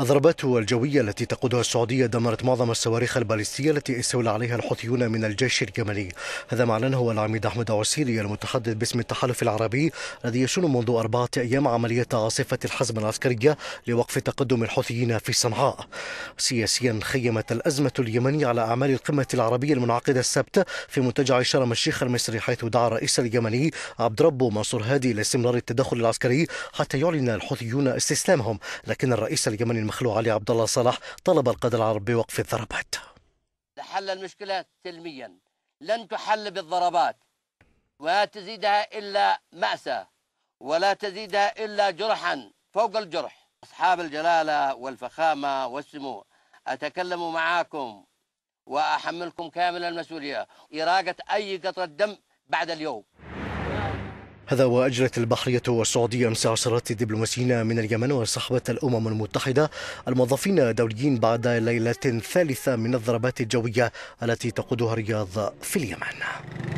الضربات الجوية التي تقودها السعودية دمرت معظم الصواريخ الباليستية التي استولى عليها الحوثيون من الجيش اليمني هذا ما أعلنه العميد أحمد عسيري المتحدث باسم التحالف العربي الذي يشن منذ أربعة أيام عملية عاصفة الحزم العسكرية لوقف تقدم الحوثيين في صنعاء سياسيا خيمت الأزمة اليمنية على أعمال القمة العربية المنعقدة السبت في منتجع شرم الشيخ المصري حيث دعا الرئيس اليمني عبد ربه منصور هادي لاستمرار التدخل العسكري حتى يعلن الحوثيون استسلامهم لكن الرئيس اليمني المخلوع علي عبد الله صلاح طلب القاده العربي بوقف الضربات لحل المشكله سلميا لن تحل بالضربات ولا تزيدها الا ماساه ولا تزيدها الا جرحا فوق الجرح اصحاب الجلاله والفخامه والسمو اتكلم معاكم واحملكم كامل المسؤوليه اراقه اي قطره دم بعد اليوم هذا وأجرت البحرية والسعودية أمس عشرات الدبلوماسيين من اليمن وصحبة الأمم المتحدة الموظفين دوليين بعد ليلة ثالثة من الضربات الجوية التي تقودها الرياض في اليمن